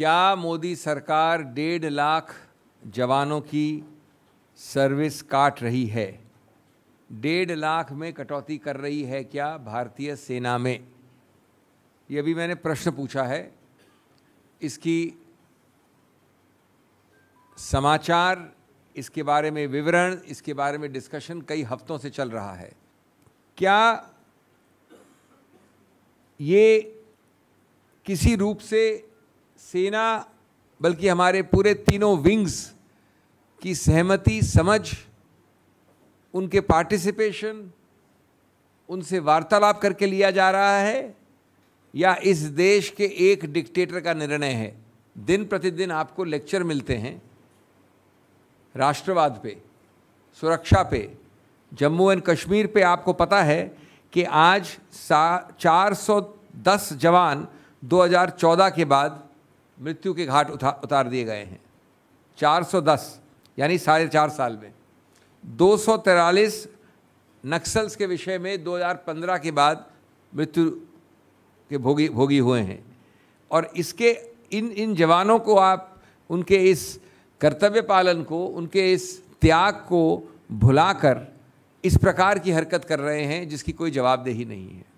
क्या मोदी सरकार डेढ़ लाख जवानों की सर्विस काट रही है डेढ़ लाख में कटौती कर रही है क्या भारतीय सेना में ये भी मैंने प्रश्न पूछा है इसकी समाचार इसके बारे में विवरण इसके बारे में डिस्कशन कई हफ्तों से चल रहा है क्या ये किसी रूप से सेना बल्कि हमारे पूरे तीनों विंग्स की सहमति समझ उनके पार्टिसिपेशन उनसे वार्तालाप करके लिया जा रहा है या इस देश के एक डिक्टेटर का निर्णय है दिन प्रतिदिन आपको लेक्चर मिलते हैं राष्ट्रवाद पे सुरक्षा पे जम्मू एंड कश्मीर पे आपको पता है कि आज सा 410 जवान 2014 के बाद मृत्यु के घाट उठा उतार दिए गए हैं 410 यानी साढ़े चार साल में दो नक्सल्स के विषय में 2015 के बाद मृत्यु के भोगी भोगी हुए हैं और इसके इन इन जवानों को आप उनके इस कर्तव्य पालन को उनके इस त्याग को भुलाकर इस प्रकार की हरकत कर रहे हैं जिसकी कोई जवाबदेही नहीं है